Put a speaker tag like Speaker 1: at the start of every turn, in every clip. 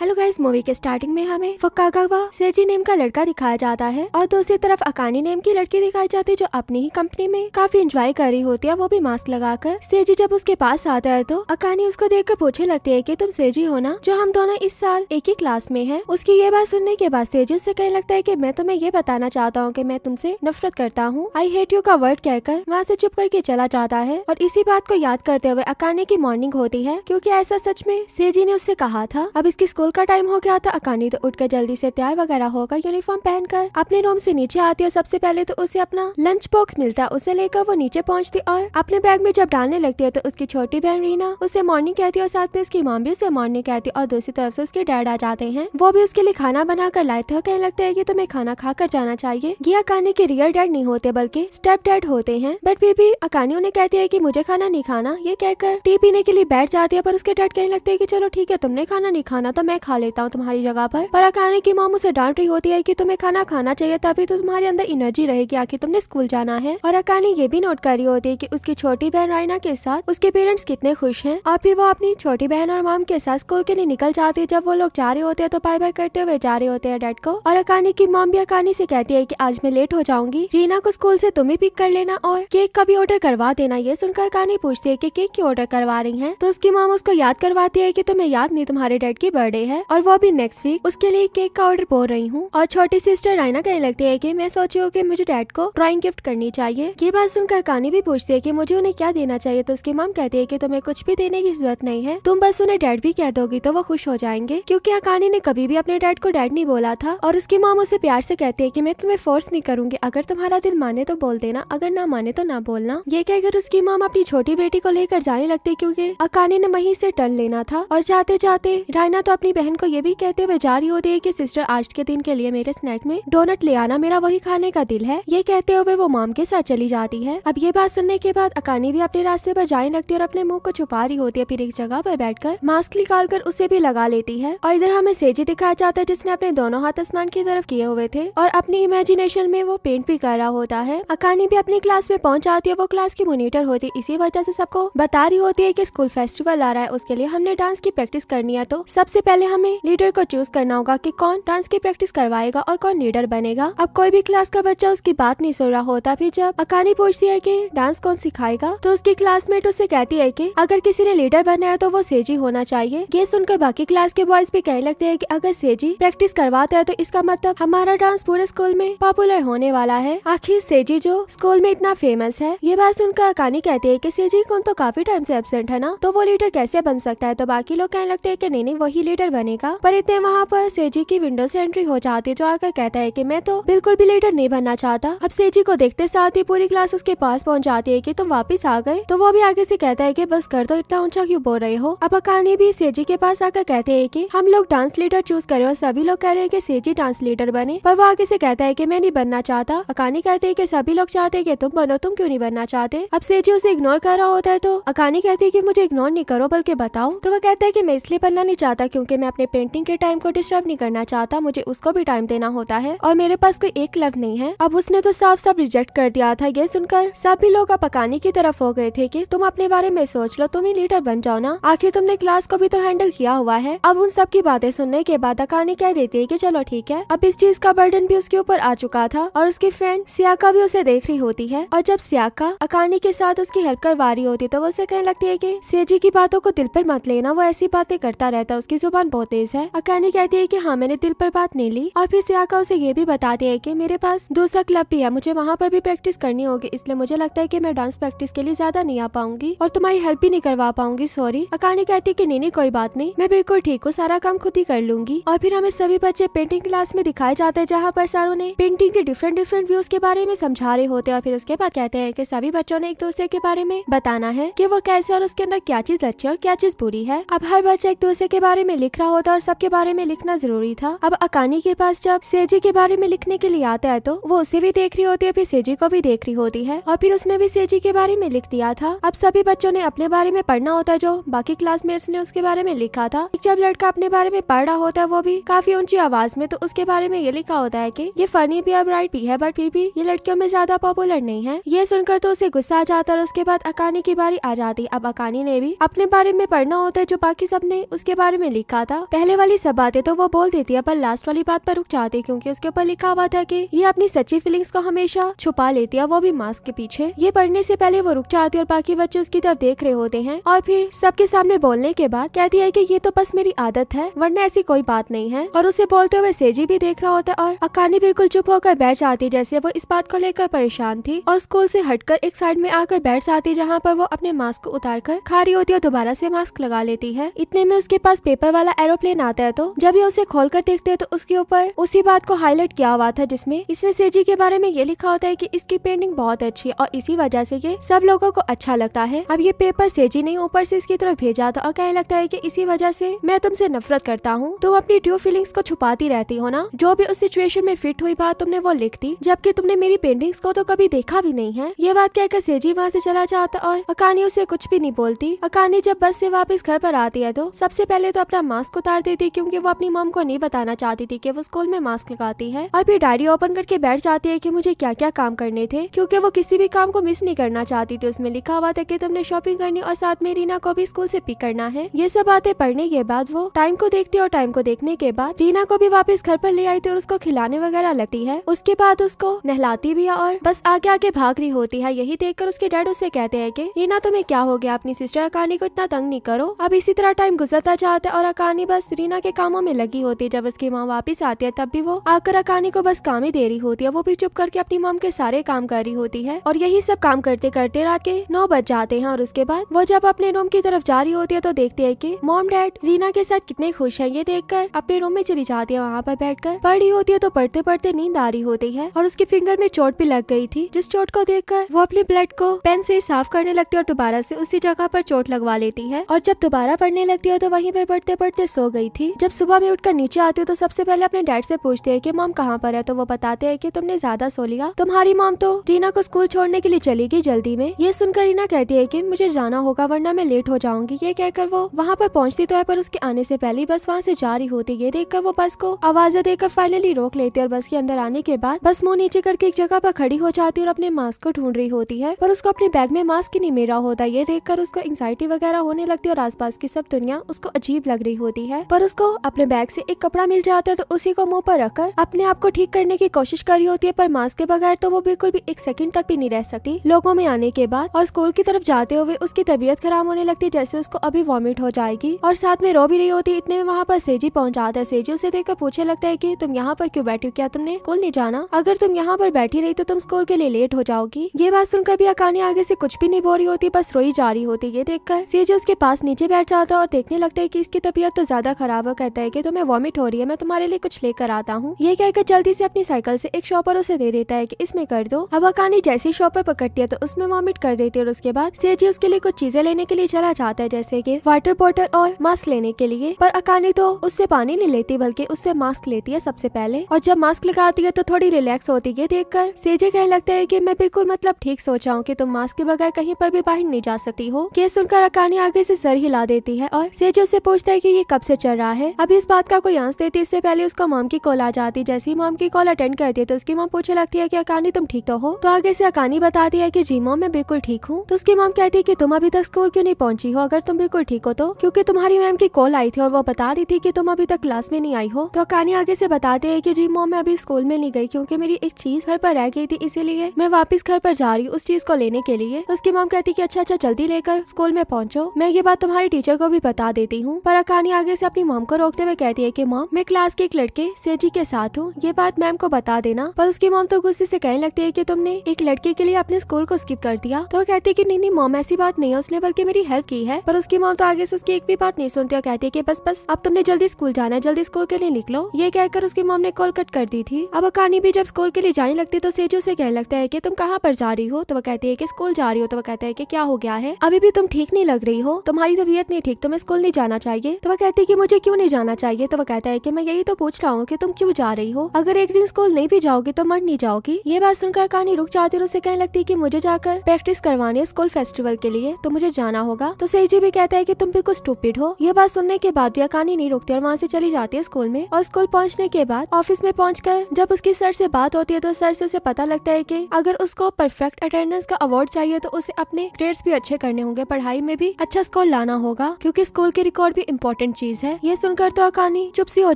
Speaker 1: hello guys movie के starting में हमें फक्कागावा सेजी नेम का लड़का दिखाया जाता है और दूसरी तरफ अकानी नेम की लड़की दिखाई जाती है जो अपनी ही कंपनी में काफी एंजॉय कर रही होती है वो भी मास्क लगाकर सेजी जब उसके पास आता है तो अकानी उसको देख कर पूछे लगती है कि तुम सेजी हो ना जो हम दोनों इस साल एक ही क्लास में है उसकी ये बात सुनने के बाद सेजी उससे कहने लगता है की मैं तुम्हें ये बताना चाहता हूँ की मैं तुमसे नफरत करता हूँ आई हेट यू का वर्ड कहकर वहाँ ऐसी चुप करके चला जाता है और इसी बात को याद करते हुए अकानी की मॉर्निंग होती है क्यूँकी ऐसा सच में सेजी ने उससे कहा था अब इसकी स्कूल स्कूल का टाइम हो गया था अकानी तो उठकर जल्दी से तैयार वगैरह होकर यूनिफॉर्म पहनकर अपने रूम से नीचे आती है सबसे पहले तो उसे अपना लंच बॉक्स मिलता है उसे लेकर वो नीचे पहुंचती और अपने बैग में जब डालने लगती है तो उसकी छोटी बहन रीना उसे मॉर्निंग कहती है और साथ में उसकी माँ भी उसे मॉर्निंग कहती है और दूसरी तरफ से उसके डैड आ जाते हैं वो भी उसके लिए खाना बनाकर लाए थे कहने लगते है की तुम्हें तो खाना कर जाना चाहिए ये अकानी के रियल डैड नहीं होते बल्कि स्टेप डैड होते हैं बट फिर भी अकानी उन्हें कहती है की मुझे खाना नहीं खाना ये कहकर टी पीने के लिए बैठ जाती है पर उसके डैड कहने लगते है की चलो ठीक है तुमने खाना नहीं खाना तो मैं मैं खा लेता हूँ तुम्हारी जगह पर पर अकाने की माँ उसे डांट रही होती है की तुम्हें खाना खाना चाहिए तभी तो तुम्हारे अंदर एनर्जी रहेगी आखिर तुमने स्कूल जाना है और अकाने ये भी नोट कर रही होती है की उसकी छोटी बहन रायना के साथ उसके पेरेंट्स कितने खुश है और फिर वो अपनी छोटी बहन और माम के साथ स्कूल के लिए निकल जाती है जब वो लोग जा रहे होते हैं तो बाय बाय करते हुए जा रहे होते हैं डैड को और अकानी की माम भी अकानी से कहती है कि आज मैं लेट हो जाऊंगी रीना को स्कूल से तुम ही पिक कर लेना और केक का भी ऑर्डर करवा देना ये सुनकर अकानी पूछती है कि केक की ऑर्डर करवा रही है तो उसकी माम उसको याद करवाती है की तुम्हें याद नहीं तुम्हारे डैड की बर्थडे गई है और वो भी नेक्स्ट वीक उसके लिए केक का ऑर्डर बोल रही हूँ और छोटी सिस्टर रायना कहने लगती है की मैं सोची हूँ की मुझे डैड को ड्रॉइंग गिफ्ट करनी चाहिए ये बात सुनकर कहानी भी पूछती है की मुझे उन्हें क्या देना चाहिए तो उसकी माम कहती है की तुम्हें कुछ भी देने की जरूरत नहीं है तुम बस उन्हें डैड भी कह दोगी तो वो खुश हो जाएंगे क्यूँकी अकानी ने कभी भी अपने डैड को डैड नहीं बोला था और उसकी माम उसे प्यार से कहती है की मैं तुम्हें फोर्स नहीं करूंगी अगर तुम्हारा दिल माने तो बोल देना अगर ना माने तो ना बोलना ये कहकर उसकी माम अपनी छोटी बेटी को लेकर जाने लगती क्यूँकी अकानी ने वही से टर्न लेना था और जाते जाते रायना तो अपनी बहन को ये भी कहते हुए जा रही होती है कि सिस्टर आज के दिन के लिए मेरे स्नैक में डोनट ले आना मेरा वही खाने का दिल है ये कहते हुए वो माम के साथ चली जाती है अब ये बात सुनने के बाद अकानी भी अपने रास्ते पर जाने लगती है और अपने मुंह को छुपा रही होती है फिर एक जगह पर बैठकर मास्क निकाल कर उसे भी लगा लेती है और इधर हमें सेजी दिखाया जाता है जिसने अपने दोनों हाथ आसमान की तरफ किए हुए थे और अपनी इमेजिनेशन में वो पेंट भी कर रहा होता है अकानी भी अपनी क्लास में पहुँच जाती है वो क्लास की मोनिटर होती है इसी वजह से सबको बता रही होती है की स्कूल फेस्टिवल आ रहा है उसके लिए हमने डांस की प्रैक्टिस करनी है तो सबसे पहले इसमें हमें लीडर को चूज करना होगा कि कौन डांस की प्रैक्टिस करवाएगा और कौन लीडर बनेगा अब कोई भी क्लास का बच्चा उसकी बात नहीं सुन रहा होता फिर जब अकानी पूछती है की डांस कौन सिखाएगा तो उसकी क्लासमेट उसे कहती है की अगर किसी ने लीडर बना है तो वो सेजी होना चाहिए ये सुनकर बाकी क्लास के बॉयज भी कहने लगते है की अगर सेजी प्रैक्टिस करवाता है तो इसका मतलब हमारा डांस पूरे स्कूल में पॉपुलर होने वाला है आखिर सेजी जो स्कूल में इतना फेमस है ये बात सुनकर अकानी कहती है की सेजी कौन तो काफी टाइम ऐसी एबसेंट है ना तो वो लीडर कैसे बन सकता है तो बाकी लोग कहने लगते है की नहीं नहीं वही लीडर लीडर बनेगा पर इतने वहाँ पर सेजी की विंडो से एंट्री हो जाती है जो आकर कहता है की मैं तो बिल्कुल भी लीडर नहीं बनना चाहता अब सेजी को देखते साथ ही पूरी क्लास उसके पास पहुँच जाती है की तुम वापिस आ गए तो वो भी आगे ऐसी कहता है की बस कर दो तो इतना ऊंचा क्यूँ बोल रहे हो अब अकानी भी सेजी के पास आकर कहते है की हम लोग डांस लीडर चूज करे और सभी लोग कह रहे हैं की सेजी डांस लीडर बने पर वो आगे ऐसी कहता है की मैं नहीं बनना चाहता अकानी कहते है की सभी लोग चाहते है की तुम बनो तुम क्यूँ नहीं बनना चाहते अब सेजी उसे इग्नोर कर रहा होता है तो अकानी कहती है की मुझे इग्नोर नहीं करो बल्कि बताओ तो वो कहता है की मैं इसलिए बनना नहीं चाहता क्यूँकी इसलिए मैं अपने पेंटिंग के टाइम को डिस्टर्ब नहीं करना चाहता मुझे उसको भी टाइम देना होता है और मेरे पास कोई एक लव नहीं है अब उसने तो साफ साफ रिजेक्ट कर दिया था ये सुनकर सभी लोग अब पकाने की तरफ हो गए थे की तुम अपने बारे में सोच लो तुम ही लीडर बन जाओ ना आखिर तुमने क्लास को भी तो हैंडल किया हुआ है अब उन सब की बातें सुनने के बाद अकानी कह देती है की चलो ठीक है अब इस चीज का बर्डन भी उसके ऊपर आ चुका था और उसकी फ्रेंड सियाका भी उसे देख रही होती है और जब सियाका अकानी के साथ उसकी हेल्प करवा रही होती तो वो उसे कहने लगती है की सेजी की बातों को दिल पर मत लेना वो ऐसी बातें करता रहता है उसकी जुबान जुबान बहुत तेज है अकानी कहती है की हाँ मैंने दिल पर बात नहीं ली और फिर सियाका उसे ये भी बताती है की मेरे पास दूसरा क्लब भी है मुझे वहाँ पर भी प्रैक्टिस करनी होगी इसलिए मुझे लगता है की मैं डांस प्रैक्टिस के लिए ज्यादा नहीं आ पाऊंगी और तुम्हारी हेल्प भी नहीं करवा पाऊंगी सॉरी अकानी कहती है की नहीं नहीं कोई बात नहीं मैं बिल्कुल ठीक हूँ सारा काम खुद ही कर लूंगी और फिर हमें सभी बच्चे पेंटिंग क्लास में दिखाए जाते हैं जहाँ पर सर उन्हें पेंटिंग के डिफरेंट डिफरेंट व्यूज के बारे में समझा रहे होते हैं और फिर उसके बाद कहते हैं कि सभी बच्चों ने एक दूसरे के बारे में बताना है कि वो कैसे और उसके अंदर क्या चीज अच्छी और क्या चीज बुरी है अब हर बच्चा एक दूसरे के बारे में लिख लिख रहा होता और सबके बारे में लिखना जरूरी था अब अकानी के पास जब सेजी के बारे में लिखने के लिए आता है तो वो उसे भी देख रही होती है फिर सेजी को भी देख रही होती है और फिर उसने भी सेजी के बारे में लिख दिया था अब सभी बच्चों ने अपने बारे में पढ़ना होता है जो बाकी क्लासमेट्स ने उसके बारे में लिखा था जब लड़का अपने बारे में पढ़ रहा होता है वो भी काफी ऊंची आवाज में तो उसके बारे में ये लिखा होता है की ये फनी भी अब राइट भी है बट फिर भी ये लड़कियों में ज्यादा पॉपुलर नहीं है ये सुनकर तो उसे गुस्सा आ जाता है उसके बाद अकानी की बारी आ जाती अब अकानी ने भी अपने बारे में पढ़ना होता है जो बाकी सब ने उसके बारे में लिखा था पहले वाली सब बातें तो वो बोल देती है पर लास्ट वाली बात पर रुक जाती क्योंकि उसके ऊपर लिखा हुआ था कि ये अपनी सच्ची फीलिंग्स को हमेशा छुपा लेती है वो भी मास्क के पीछे ये पढ़ने से पहले वो रुक जाती है और बाकी बच्चे उसकी तरफ देख रहे होते हैं और फिर सबके सामने बोलने के बाद कहती है की ये तो बस मेरी आदत है वरना ऐसी कोई बात नहीं है और उसे बोलते हुए सेजी भी देख रहा होता है और अकानी बिल्कुल चुप होकर बैठ जाती जैसे वो इस बात को लेकर परेशान थी और स्कूल से हटकर एक साइड में आकर बैठ जाती जहाँ पर वो अपने मास्क को उतार कर खा रही होती है और दोबारा से मास्क लगा लेती है इतने में उसके पास पेपर वाला एरोप्लेन आता है तो जब ये उसे खोल कर देखते है तो उसके ऊपर उसी बात को हाईलाइट किया हुआ था जिसमे इसने सेजी के बारे में ये लिखा होता है की इसकी पेंटिंग बहुत अच्छी और इसी वजह ऐसी ये सब लोगो को अच्छा लगता है अब ये पेपर सेजी ने ऊपर ऐसी इसकी तरफ भेजा था और कहने लगता है की इसी वजह से मैं तुमसे नफरत करता हूँ तुम अपनी ट्यू फीलिंग्स को छुपाती रहती हो ना जो भी उस सिचुएशन में फिट हुई बात तुमने वो लिख दी जबकि तुमने मेरी पेंटिंग्स को तो कभी देखा भी नहीं है ये बात कहकर सेजी वहाँ से चला जाता और अकानी उसे कुछ भी नहीं बोलती अकानी जब बस से वापस घर पर आती है तो सबसे पहले तो अपना मास्क मास्क उतार देती क्योंकि वो अपनी मम को नहीं बताना चाहती थी कि वो स्कूल में मास्क लगाती है और फिर डायरी ओपन करके बैठ जाती है कि मुझे क्या क्या काम करने थे क्योंकि वो किसी भी काम को मिस नहीं करना चाहती थी उसमें लिखा हुआ था कि तुमने शॉपिंग करनी और साथ में रीना को भी स्कूल से पिक करना है ये सब बातें पढ़ने के बाद वो टाइम को देखती है और टाइम को देखने के बाद रीना को भी वापस घर पर ले आई थी और उसको खिलाने वगैरह लगती है उसके बाद उसको नहलाती भी है और बस आगे आगे भाग रही होती है यही देखकर उसके डैड उसे कहते हैं कि रीना तुम्हें क्या हो गया अपनी सिस्टर अकानी को इतना तंग नहीं करो अब इसी तरह टाइम गुजरता जाता है और अकानी अकानी बस रीना के कामों में लगी होती है जब उसकी माँ वापिस आती है तब भी वो आकर अकानी को बस काम ही दे रही होती है वो भी चुप करके अपनी माम के सारे काम कर रही होती है और यही सब काम करते करते रात के नौ बज जाते हैं और उसके बाद वो जब अपने रूम की तरफ जा रही होती है तो देखते है की मोम डैड रीना के साथ कितने खुश है ये देख अपने रूम में चली जाती है वहाँ पर बैठ कर पढ़ रही होती है तो पढ़ते पढ़ते नींद आ रही होती है और उसके फिंगर में चोट भी लग गई थी जिस चोट को देख वो अपने ब्लड को पेन से साफ करने लगती है और दोबारा से उसी जगह पर चोट लगवा लेती है और जब दोबारा पढ़ने लगती है तो वहीं पर पढ़ते पढ़ते करते सो गई थी जब सुबह में उठकर नीचे आती हूँ तो सबसे पहले अपने डैड से पूछती है कि मॉम कहाँ पर है तो वो बताते हैं कि तुमने ज्यादा सो लिया तुम्हारी मॉम तो रीना को स्कूल छोड़ने के लिए चली गई जल्दी में ये सुनकर रीना कहती है कि मुझे जाना होगा वरना मैं लेट हो जाऊंगी ये कहकर वो वहाँ पर पहुँचती तो है पर उसके आने से पहले बस वहाँ से जारी होती ये देखकर वो बस को आवाजें देकर फाइनली रोक लेती है और बस के अंदर आने के बाद बस मुँह नीचे करके एक जगह पर खड़ी हो जाती है और अपने मास्क को ढूंढ रही होती है पर उसको अपने बैग में मास्क ही नहीं मिला होता ये देखकर उसको एंगजाइटी वगैरह होने लगती है और आसपास की सब दुनिया उसको अजीब लग रही होती होती है पर उसको अपने बैग से एक कपड़ा मिल जाता है तो उसी को मुंह पर रखकर अपने आप को ठीक करने की कोशिश कर रही होती है पर मास्क के बगैर तो वो बिल्कुल भी एक सेकंड तक भी नहीं रह सकती लोगों में आने के बाद और स्कूल की तरफ जाते हुए उसकी तबीयत खराब होने लगती जैसे उसको अभी वॉमिट हो जाएगी और साथ में रो भी रही होती इतने में वहाँ पर सेजी पहुँच जाता है सेजी उसे देखकर पूछे लगता है की तुम यहाँ पर क्यूँ बैठी क्या तुमने स्कूल नहीं जाना अगर तुम यहाँ पर बैठी रही तो तुम स्कूल के लिए लेट हो जाओगी ये बात सुनकर भी अकानी आगे से कुछ भी नहीं बोल रही होती बस रोई जा रही होती ये देखकर सेजी उसके पास नीचे बैठ जाता है और देखने लगता है की इसकी तबीयत तो ज्यादा खराब है कहता है की तुम्हें वॉमिट हो रही है मैं तुम्हारे लिए कुछ लेकर आता हूँ ये कहकर जल्दी से अपनी साइकिल से एक शॉपर उसे दे देता है की इसमें कर दो हवा कानी जैसे शॉपर पकड़ती है तो उसमें वॉमिट कर देती है और उसके बाद सेजी उसके लिए कुछ चीजें लेने के लिए चला जाता है जैसे की वाटर बॉटल और मास्क लेने के लिए पर अकानी तो उससे पानी नहीं लेती बल्कि उससे मास्क लेती है सबसे पहले और जब मास्क लगाती है तो थोड़ी रिलैक्स होती है देख कर सेजे कहने लगता है की मैं बिल्कुल मतलब ठीक सोचा हूँ की तुम मास्क के बगैर कहीं पर भी बाहर नहीं जा सकती हो ये सुनकर अकानी आगे से सर हिला देती है और सेजे उससे पूछता है की ये कब से चल रहा है अभी इस बात का कोई आंस देती इससे पहले उसका मॉम की कॉल आ जाती जैसे ही मॉम की कॉल अटेंड करती है तो उसकी मॉम पूछे लगती है की अकानी तुम ठीक तो हो तो आगे से अकानी बताती है की जी मॉम मैं बिल्कुल ठीक हूँ तो उसकी मॉम कहती है की तुम अभी तक स्कूल क्यों नहीं पहुंची हो अगर तुम बिल्कुल ठीक हो तो क्यूँकी तुम्हारी मैम की कॉल आई थी और वो बता रही थी की तुम अभी तक क्लास में नहीं आई हो तो अकानी आगे से बताते है की जी मॉम मैं अभी स्कूल में नहीं गई क्यूँकी मेरी एक चीज घर पर रह गई थी इसीलिए मैं वापस घर पर जा रही हूँ उस चीज को लेने के लिए तो उसकी मॉम कहती है की अच्छा अच्छा जल्दी लेकर स्कूल में पहुँचो मैं ये बात तुम्हारी टीचर को भी बता देती हूँ पर अकानी आगे से अपनी मॉम को रोकते हुए कहती है कि मॉम मैं क्लास के एक लड़के सेजी के साथ हूँ ये बात मैम को बता देना पर उसकी मॉम तो गुस्से से कहने लगती है कि तुमने एक लड़के के लिए अपने स्कूल को स्किप कर दिया तो कहती है कि नहीं नहीं मॉम ऐसी बात नहीं है उसने बल्कि मेरी हेल्प की है पर उसकी मॉम तो आगे से उसकी एक भी बात नहीं सुनती और कहती है की बस बस अब तुमने जल्दी स्कूल जाना है जल्दी स्कूल के लिए निकलो ये कहकर उसकी मॉम ने कॉल कट कर दी थी अब अकानी भी जब स्कूल के लिए जाने लगती तो सेजू से कहने लगता है की तुम कहाँ पर जा रही हो तो वो कहती है की स्कूल जा रही हो तो वो कहता है की क्या हो गया है अभी भी तुम ठीक नहीं लग रही हो तुम्हारी तबीयत नहीं ठीक तुम्हें स्कूल नहीं जाना चाहिए तो वह कहती है कि मुझे क्यों नहीं जाना चाहिए तो वो कहता है कि मैं यही तो पूछ रहा हूँ कि तुम क्यों जा रही हो अगर एक दिन स्कूल नहीं भी जाओगी तो मर नहीं जाओगी ये बात सुनकर कहानी रुक जाती है उसे कहने लगती है की मुझे जाकर प्रैक्टिस करवानी है स्कूल फेस्टिवल के लिए तो मुझे जाना होगा तो जी भी कहता है की तुम बिल्कुल स्टूपिड हो ये बात सुनने के बाद भी कहानी नहीं रुकती और वहाँ से चली जाती है स्कूल में और स्कूल पहुँचने के बाद ऑफिस में पहुँच जब उसकी सर से बात होती है तो सर से उसे पता लगता है की अगर उसको परफेक्ट अटेंडेंस का अवार्ड चाहिए तो उसे अपने ग्रेड्स भी अच्छे करने होंगे पढ़ाई में भी अच्छा स्कोर लाना होगा क्योंकि स्कूल के रिकॉर्ड भी इम्पोर्टेंट चीज है ये सुनकर तो अकानी चुप सी हो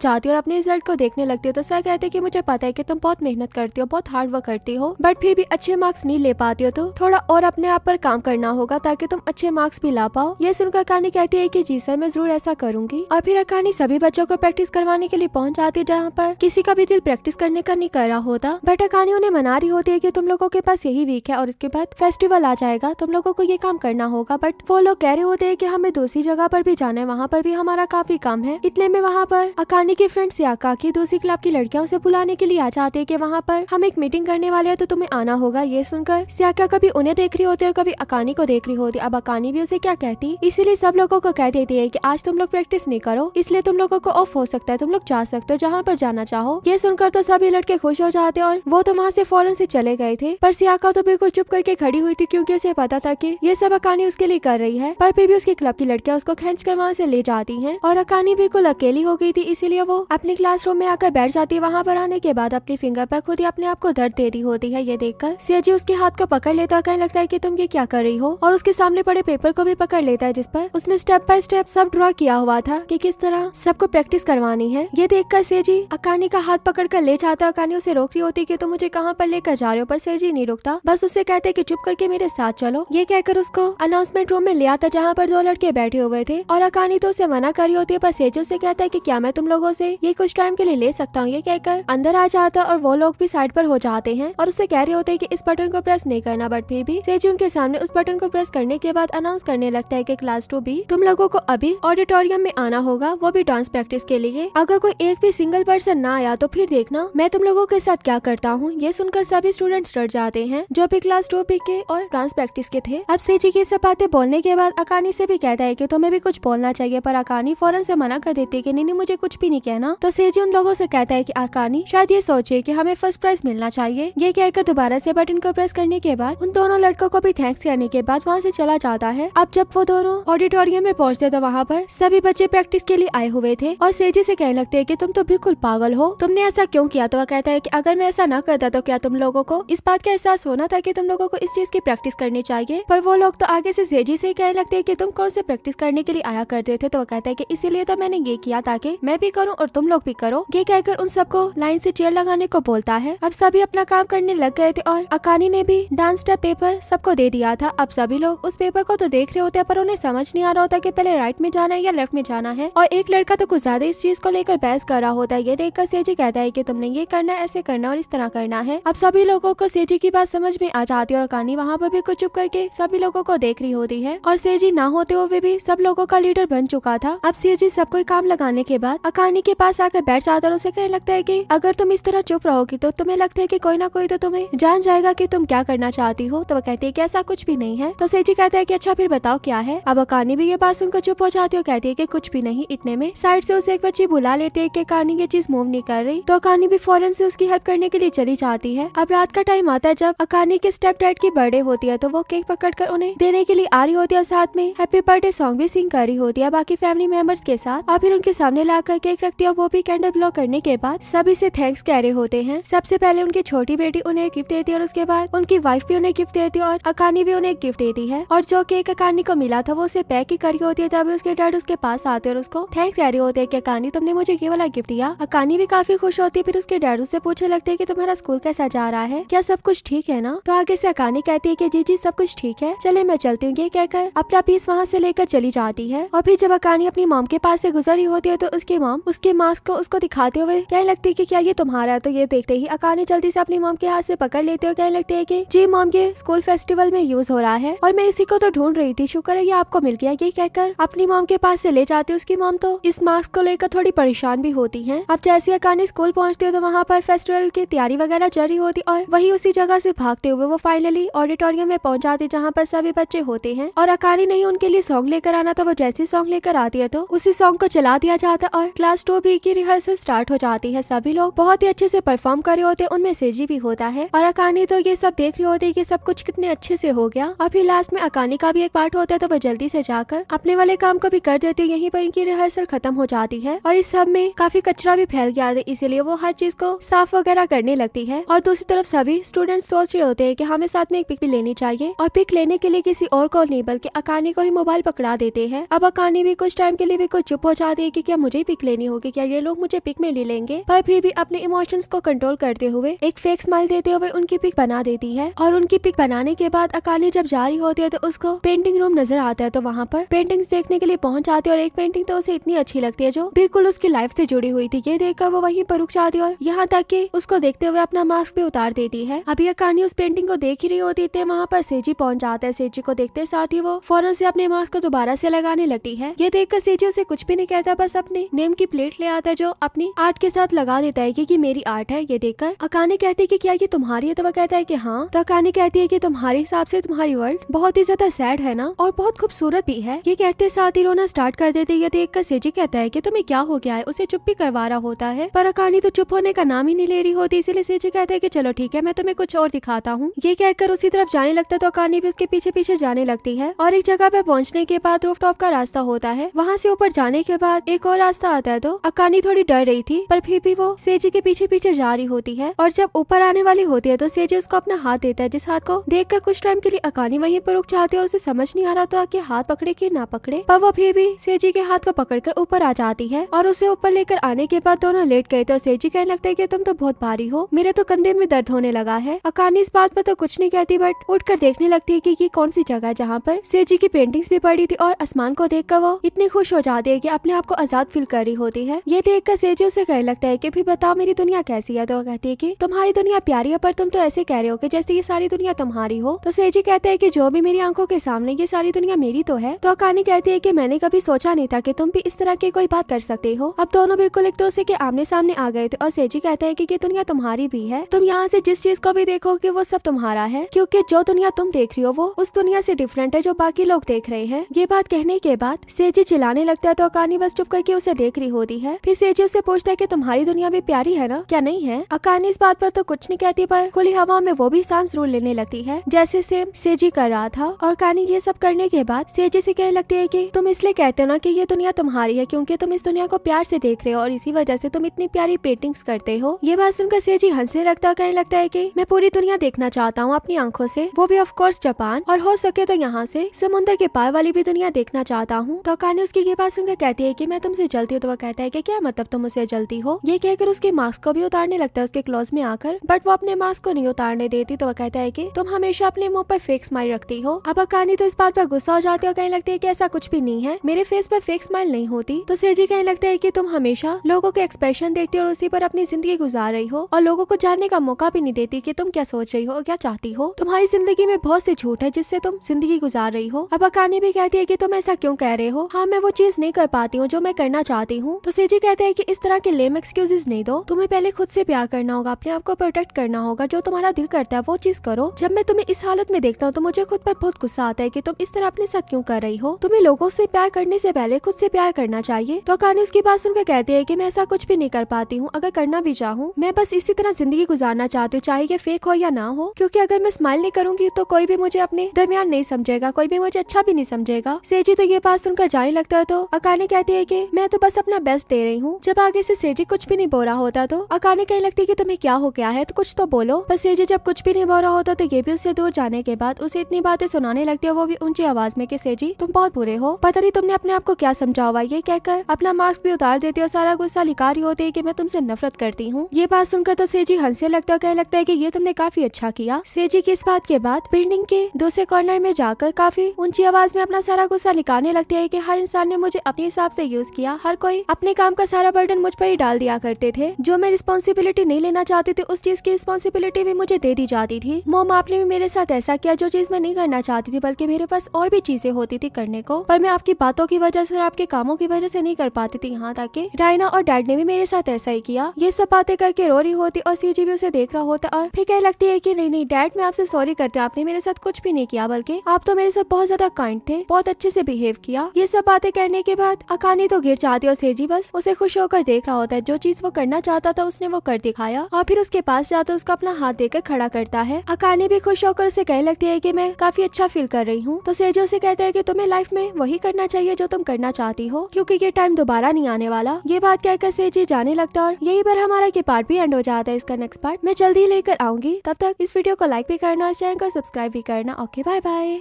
Speaker 1: जाती है और अपने रिजल्ट को देखने लगती है तो सर कहते हैं कि मुझे पता है कि तुम बहुत मेहनत करती हो बहुत हार्ड वर्क करती हो बट फिर भी अच्छे मार्क्स नहीं ले पाती हो तो थोड़ा और अपने आप पर काम करना होगा ताकि तुम अच्छे मार्क्स भी ला पाओ ये सुनकर अकानी कहती है की जी सर मैं जरूर ऐसा करूंगी और फिर अकानी सभी बच्चों को प्रैक्टिस करवाने के लिए पहुँच जाती है जहाँ पर किसी का भी दिल प्रैक्टिस करने का नहीं कर रहा होता बट अकानी उन्हें मना रही होती है की तुम लोगों के पास यही वीक है और इसके बाद फेस्टिवल आ जाएगा तुम लोगों को ये काम करना होगा बट वो लोग कह रहे होते हैं कि हमें दूसरी जगह पर भी जाना है वहाँ पर भी हमारा काफी कम है इतने में वहाँ पर अकानी के फ्रेंड या की दूसरी क्लब की लड़कियाँ उसे बुलाने के लिए आ जाते हैं कि वहाँ पर हम एक मीटिंग करने वाले हैं तो तुम्हें आना होगा ये सुनकर सियाका कभी उन्हें देख रही होती है और कभी अकानी को देख रही होती अब अकानी भी उसे क्या कहती इसीलिए सब लोगो को कह देती है की आज तुम लोग प्रैक्टिस नहीं करो इसलिए तुम लोगो को ऑफ हो सकता है तुम लोग जा सकते हो जहाँ पर जाना चाहो ये सुनकर तो सभी लड़के खुश हो जाते और वो तो वहाँ से फौरन से चले गए थे पर सियाका तो बिल्कुल चुप करके खड़ी हुई थी क्योंकि उसे पता था कि ये सब अकानी उसके लिए कर रही है पर फिर भी उसकी क्लब की लड़कियां उसको खेच कर वहाँ से ले जाती है है और अकानी बिल्कुल अकेली हो गई थी इसीलिए वो अपने क्लासरूम में आकर बैठ जाती है वहाँ पर आने के बाद अपनी फिंगर पर खुद ही अपने आप को दर्द दे रही होती है ये देखकर सियाजी उसके हाथ को पकड़ लेता है कहने लगता है की तुम ये क्या कर रही हो और उसके सामने पड़े पेपर को भी पकड़ लेता है जिस पर उसने स्टेप बाय स्टेप सब ड्रॉ किया हुआ था की किस तरह सबको प्रैक्टिस करवानी है ये देख कर सेजी अकानी का हाथ पकड़ कर ले जाता है अकानी उसे रोक रही होती की तुम मुझे कहाँ पर लेकर जा रहे हो पर सेजी नहीं रुकता बस उसे कहते की चुप करके मेरे साथ चलो ये कहकर उसको अनाउंसमेंट रूम में ले आता जहाँ पर दो लड़के बैठे हुए थे और अकानी तो उसे मना करी होती है पर सेजो से कहता है कि क्या मैं तुम लोगों से ये कुछ टाइम के लिए ले सकता हूँ ये कहकर अंदर आ जाता है और वो लोग भी साइड पर हो जाते हैं और उससे कह रहे होते हैं कि इस बटन को प्रेस नहीं करना बट फिर भी सेजू उनके सामने उस बटन को प्रेस करने के बाद अनाउंस करने लगता है की क्लास टू भी तुम लोगो को अभी ऑडिटोरियम में आना होगा वो भी डांस प्रैक्टिस के लिए अगर कोई एक भी सिंगल पर्सन ना आया तो फिर देखना मैं तुम लोगों के साथ क्या करता हूँ ये सुनकर सभी स्टूडेंट्स डर जाते हैं जो भी क्लास टू पी के और डांस प्रैक्टिस के थे अब सेजी की सब बातें बोलने के बाद अकानी से भी कहता है की तुम्हें भी कुछ बोलना चाहिए पर अकानी अकानी फौरन से मना कर देती है कि नहीं नहीं मुझे कुछ भी नहीं कहना तो सेजी उन लोगों से कहता है कि अकानी शायद ये सोचे कि हमें फर्स्ट प्राइज मिलना चाहिए ये कहकर दोबारा से बटन को प्रेस करने के बाद उन दोनों लड़कों को भी थैंक्स करने के बाद वहाँ से चला जाता है अब जब वो दोनों ऑडिटोरियम में पहुँचते तो वहाँ पर सभी बच्चे प्रैक्टिस के लिए आए हुए थे और सेजी से कहने लगते है की तुम तो बिल्कुल पागल हो तुमने ऐसा क्यों किया तो वह कहता है की अगर मैं ऐसा न करता तो क्या तुम लोगो को इस बात का एहसास होना था की तुम लोगो को इस चीज की प्रैक्टिस करनी चाहिए पर वो लोग तो आगे से सेजी से कहने लगते है की तुम कौन से प्रैक्टिस करने के लिए आया करते थे तो वो कहता है सके इसीलिए तो मैंने ये किया ताकि मैं भी करूँ और तुम लोग भी करो ये कहकर उन सबको लाइन से चेयर लगाने को बोलता है अब सभी अपना काम करने लग गए थे और अकानी ने भी डांस स्टेप पेपर सबको दे दिया था अब सभी लोग उस पेपर को तो देख रहे होते हैं पर उन्हें समझ नहीं आ रहा होता की पहले राइट में जाना है या लेफ्ट में जाना है और एक लड़का तो कुछ ज्यादा इस चीज को लेकर बहस कर रहा होता है ये देखकर सेजी कहता है की तुमने ये करना है ऐसे करना और इस तरह करना है अब सभी लोगों को सेजी की बात समझ में आ जाती है और अकानी वहाँ पर भी कुछ चुप करके सभी लोगों को देख रही होती है और सेजी ना होते हुए भी सब लोगों का लीडर बन चुका था अब सीएजी सबको काम लगाने के बाद अकानी के पास आकर बैठ जाता और उसे कहने लगता है की अगर तुम इस तरह चुप रहोगी तो तुम्हें लगता है की कोई ना कोई तो तुम्हें जान जाएगा की तुम क्या करना चाहती हो तो वो कहती है की ऐसा कुछ भी नहीं है तो सीएजी कहता है की अच्छा फिर बताओ क्या है अब अकानी भी ये बात सुनकर चुप हो जाती है कहती है की कुछ भी नहीं इतने में साइड से उसे एक बच्ची बुला लेती है की कहानी ये चीज मूव नहीं कर रही तो अकानी भी फौरन से उसकी हेल्प करने के लिए चली जाती है अब रात का टाइम आता है जब अकानी के स्टेप डैड की बर्थडे होती है तो वो केक पकड़ कर उन्हें देने के लिए आ रही होती है साथ में हैप्पी बर्थडे सॉन्ग भी सिंग कर रही होती है बाकी फैमिली में मेंबर्स के साथ और फिर उनके सामने ला कर केक रखती है वो भी कैंडल ब्लो करने के बाद सभी से थैंक्स कह रहे होते हैं सबसे पहले उनकी छोटी बेटी उन्हें गिफ्ट देती है और उसके बाद उनकी वाइफ भी उन्हें गिफ्ट देती है और अकानी भी उन्हें गिफ्ट देती है और जो केक अकानी को मिला था वो उसे पैक ही करी होती है तभी उसके डैड उसके पास आते हैं और उसको थैंक्स कह रहे होते हैं की अकानी तुमने मुझे ये वाला गिफ्ट दिया अकानी भी काफी खुश होती है फिर उसके डैड उससे पूछने लगते है की तुम्हारा स्कूल कैसा जा रहा है क्या सब कुछ ठीक है ना तो आगे से अकानी कहती है की जी जी सब कुछ ठीक है चले मैं चलती हूँ ये कहकर अपना पीस वहाँ से लेकर चली जाती है और फिर जब अकानी अपनी मॉम के पास से गुजर ही होती है तो उसके मॉम उसके मास्क को उसको दिखाते हुए कहने लगते है की क्या ये तुम्हारा है तो ये देखते ही अकानी जल्दी से अपनी मॉम के हाथ से पकड़ लेते हुए कहने लगते है की जी मॉम ये स्कूल फेस्टिवल में यूज हो रहा है और मैं इसी को तो ढूंढ रही थी शुक्र है ये आपको मिल गया ये कहकर अपनी माम के पास से ले जाती है उसकी माम तो इस मास्क को लेकर थोड़ी परेशान भी होती है अब जैसे अकानी स्कूल पहुँचती है तो वहाँ पर फेस्टिवल की तैयारी वगैरह जारी होती और वही उसी जगह ऐसी भागते हुए वो फाइनली ऑडिटोरियम में पहुँच जाती जहाँ पर सभी बच्चे होते हैं और अकानी नहीं उनके लिए सॉन्ग लेकर आना तो वो जैसी सॉन्ग लेकर आती है तो उसी सॉन्ग को चला दिया जाता है और क्लास टू बी की रिहर्सल स्टार्ट हो जाती है सभी लोग बहुत ही अच्छे से परफॉर्म कर रहे होते उनमें सेजी भी होता है और अकानी तो ये सब देख रही होती है की सब कुछ कितने अच्छे से हो गया और फिर लास्ट में अकानी का भी एक पार्ट होता है तो वो जल्दी से जाकर अपने वाले काम को भी कर देती है यही पर इनकी रिहर्सल खत्म हो जाती है और इस सब में काफी कचरा भी फैल गया है इसीलिए वो हर चीज को साफ वगैरह करने लगती है और दूसरी तरफ सभी स्टूडेंट सोच रहे होते हैं कि हमें साथ में एक पिक भी लेनी चाहिए और पिक लेने के लिए किसी और को नहीं बल्कि अकानी को ही मोबाइल पकड़ा देते हैं अब अकानी भी कुछ टाइम के ओलिवी को चुप हो जाती है कि क्या मुझे पिक लेनी होगी क्या ये लोग मुझे पिक में ले लेंगे पर फिर भी अपने इमोशंस को कंट्रोल करते हुए एक फेक स्माइल देते हुए उनकी पिक बना देती है और उनकी पिक बनाने के बाद अकाली जब जारी होती है तो उसको पेंटिंग रूम नजर आता है तो वहाँ पर पेंटिंग देखने के लिए पहुँच जाती है और एक पेंटिंग तो उसे इतनी अच्छी लगती है जो बिल्कुल उसकी लाइफ से जुड़ी हुई थी ये देखकर वो वहीं पर रुक जाती है और यहाँ तक कि उसको देखते हुए अपना मास्क भी उतार देती है अभी अकानी उस पेंटिंग को देख ही रही होती है वहाँ पर सेजी पहुँच जाता है सेजी को देखते साथ ही वो फौरन से अपने मास्क को दोबारा से लगाने लगती है ये देखकर सेठी उसे कुछ भी नहीं कहता बस अपने नेम की प्लेट ले आता जो अपनी आर्ट के साथ लगा देता है की, मेरी आर्ट है ये देखकर अकाने कहती है की क्या ये तुम्हारी है तो वह कहता है की हाँ तो अकाने कहती है की तुम्हारे हिसाब से तुम्हारी वर्ल्ड बहुत ही ज्यादा सैड है ना और बहुत खूबसूरत भी है ये कहते साथ ही रोना स्टार्ट कर देती है देख कर सेजी कहता है की तुम्हें क्या हो गया है उसे चुप भी करवा रहा होता है पर अकानी तो चुप होने का नाम ही नहीं ले रही होती इसीलिए सेजी कहता है की चलो ठीक है मैं तुम्हें कुछ और दिखाता हूँ ये कहकर उसी तरफ जाने लगता है तो अकानी भी उसके पीछे पीछे जाने लगती है और एक जगह पे पहुँचने के बाद रूफ का रास्ता होता है वहाँ से ऊपर जाने के बाद एक और रास्ता आता है तो अकानी थोड़ी डर रही थी पर फिर भी वो सेजी के पीछे पीछे जा रही होती है और जब ऊपर आने वाली होती है तो सेजी उसको अपना हाथ देता है जिस हाथ को देख कर कुछ टाइम के लिए अकानी वहीं पर रुक जाती है और उसे समझ नहीं आ रहा था की हाथ पकड़े की ना पकड़े पर वो फिर भी सेजी के हाथ को कर ऊपर आ जाती है और उसे ऊपर लेकर आने के बाद दोनों लेट गए थे और सेजी कहने लगता है की तुम तो बहुत भारी हो मेरे तो कंधे में दर्द होने लगा है अकानी इस बात पर तो कुछ नहीं कहती बट उठकर देखने लगती है की ये कौन सी जगह है जहाँ पर सेजी की पेंटिंग्स भी पड़ी थी और आसमान को देखकर वो इतनी खुश खुश हो जाती है कि अपने आप को आजाद फील कर रही होती है ये देख कर सेजी उसे कहने लगता है की फिर बताओ मेरी दुनिया कैसी है तो कहती है की तुम्हारी दुनिया प्यारी है पर तुम तो ऐसे कह रहे हो कि जैसे ये सारी दुनिया तुम्हारी हो तो सेजी कहते है की जो भी मेरी आंखों के सामने ये सारी दुनिया मेरी तो है तो अकानी कहती है की मैंने कभी सोचा नहीं था की तुम भी इस तरह की कोई बात कर सकते हो अब दोनों बिल्कुल एक दूसरे के आमने सामने आ गए थे और सेजी कहते है की ये दुनिया तुम्हारी भी है तुम यहाँ ऐसी जिस चीज को भी देखोगे वो सब तुम्हारा है क्यूँकी जो दुनिया तुम देख रही हो वो उस दुनिया ऐसी डिफरेंट है जो बाकी लोग देख रहे हैं ये बात कहने के बाद सेजी चिल्लाने जाने लगता है तो अकानी बस चुप करके उसे देख रही होती है फिर सेजी उससे पूछता है की तुम्हारी दुनिया भी प्यारी है ना क्या नहीं है अकानी इस बात पर तो कुछ नहीं कहती पर खुली हवा में वो भी सांस रोल लेने लगती है जैसे सेम सेजी कर रहा था और कानी ये सब करने के बाद सेजी से कहने लगती है की तुम इसलिए कहते हो ना की ये दुनिया तुम्हारी है क्यूँकी तुम इस दुनिया को प्यार से देख रहे हो और इसी वजह से तुम इतनी प्यारी पेंटिंग्स करते हो ये बात सुनकर सेजी हंसने लगता है कहने लगता है की मैं पूरी दुनिया देखना चाहता हूँ अपनी आंखों से वो भी ऑफकोर्स जापान और हो सके तो यहाँ से समुन्द्र के पार वाली भी दुनिया देखना चाहता हूँ तो कानी उसकी के पास उनका कहती है की मैं तुमसे जलती हूँ तो वो कहता है की क्या मतलब तुम उसे जलती हो ये कहकर उसके मास्क को भी उतारने लगता है उसके क्लोज में आकर बट वो अपने मास्क को नहीं उतारने देती तो वो कहता है की तुम हमेशा अपने मुँह पर फेक स्माइल रखती हो अब अकानी तो इस बात पर गुस्सा हो जाती है और कहने लगती है की ऐसा कुछ भी नहीं है मेरे फेस पर फेक स्माइल नहीं होती तो सेजी कहने लगता है की तुम हमेशा लोगो के एक्सप्रेशन देखती हो और उसी पर अपनी जिंदगी गुजार रही हो और लोगो को जानने का मौका भी नहीं देती की तुम क्या सोच रही हो और क्या चाहती हो तुम्हारी जिंदगी में बहुत से झूठ है जिससे तुम जिंदगी गुजार रही हो अब अकानी भी कहती है की तुम ऐसा क्यों कह रहे हो हाँ मैं वो चीज नहीं कर पाती हूँ जो मैं करना चाहती हूँ तो सेजी कहते हैं कि इस तरह के लेम एक्सक्यूजेज नहीं दो तुम्हें पहले खुद से प्यार करना होगा अपने आप को प्रोटेक्ट करना होगा जो तुम्हारा दिल करता है वो चीज करो जब मैं तुम्हें इस हालत में देखता हूँ तो मुझे खुद पर बहुत गुस्सा आता है की तुम इस तरह अपने साथ क्यों कर रही हो तुम्हें लोगों से प्यार करने से पहले खुद से प्यार करना चाहिए तो कहानी उसकी बात सुनकर कहती है की मैं ऐसा कुछ भी नहीं कर पाती हूँ अगर करना भी चाहूँ मैं बस इसी तरह जिंदगी गुजारना चाहती हूँ चाहे ये फेक हो या ना हो क्यूँकी अगर मैं स्माइल नहीं करूंगी तो कोई भी मुझे अपने दरमियान नहीं समझेगा कोई भी मुझे अच्छा भी नहीं समझेगा सेजी तो ये बात सुनकर जाने लगता है तो अकाने कहती है की मैं तो बस अपना बेस्ट दे रही हूँ जब आगे से सेजी कुछ भी नहीं बो रहा होता तो अकाने कहने लगती है की तुम्हें क्या हो गया है तो कुछ तो बोलो पर सेजी जब कुछ भी नहीं बो रहा होता तो ये भी उससे दूर जाने के बाद उसे इतनी बातें सुनाने लगती है वो भी ऊंची आवाज में की सेजी तुम बहुत बुरे हो पता नहीं तुमने अपने आप को क्या समझा हुआ ये कहकर अपना मास्क भी उतार देती है और सारा गुस्सा लिखा रही होती है की मैं तुमसे नफरत करती हूँ ये बात सुनकर तो सेजी हंसने लगता है कहने लगता है की ये तुमने काफी अच्छा किया सेजी की इस बात के बाद बिल्डिंग के दूसरे कॉर्नर में जाकर काफी ऊंची आवाज में अपना सारा गुस्सा निकालने लगती है की हर इंसान ने मुझे अपने हिसाब से यूज किया हर कोई अपने काम का सारा बर्डन मुझ पर ही डाल दिया करते थे जो मैं रिस्पॉन्सिबिलिटी नहीं लेना चाहती थी उस चीज की रिस्पॉन्सिबिलिटी भी मुझे दे दी जाती थी मोम आपने भी मेरे साथ ऐसा किया जो चीज मैं नहीं करना चाहती थी बल्कि मेरे पास और भी चीजें होती थी करने को पर मैं आपकी बातों की वजह से और आपके कामों की वजह से नहीं कर पाती थी यहाँ तक डायना रायना और डैड ने भी मेरे साथ ऐसा ही किया ये सब बातें करके रो रही होती और सीजी भी उसे देख रहा होता और फिर कह लगती है की नहीं नहीं डैड मैं आपसे सॉरी करते आपने मेरे साथ कुछ भी नहीं किया बल्कि आप तो मेरे साथ बहुत ज्यादा काइंड थे बहुत अच्छे से बिहेव किया ये सब बातें करने के बाद अकानी तो गिर जाती और सेजी बस उसे खुश होकर देख रहा होता है जो चीज वो करना चाहता था उसने वो कर दिखाया और फिर उसके पास जाता उसका अपना हाथ देकर खड़ा करता है अकानी भी खुश होकर उसे कहने लगती है की मैं काफी अच्छा फील कर रही हूँ तो सेजी उसे कहते हैं की तुम्हें लाइफ में वही करना चाहिए जो तुम करना चाहती हो क्यूँकी ये टाइम दोबारा नहीं आने वाला ये बात कहकर सेजी जाने लगता और यही बार हमारा ये पार्ट भी एंड हो जाता है इसका नेक्स्ट पार्ट मैं जल्दी लेकर आऊंगी तब तक इस वीडियो को लाइक भी करना और चैनल को सब्सक्राइब भी करना ओके बाय बाय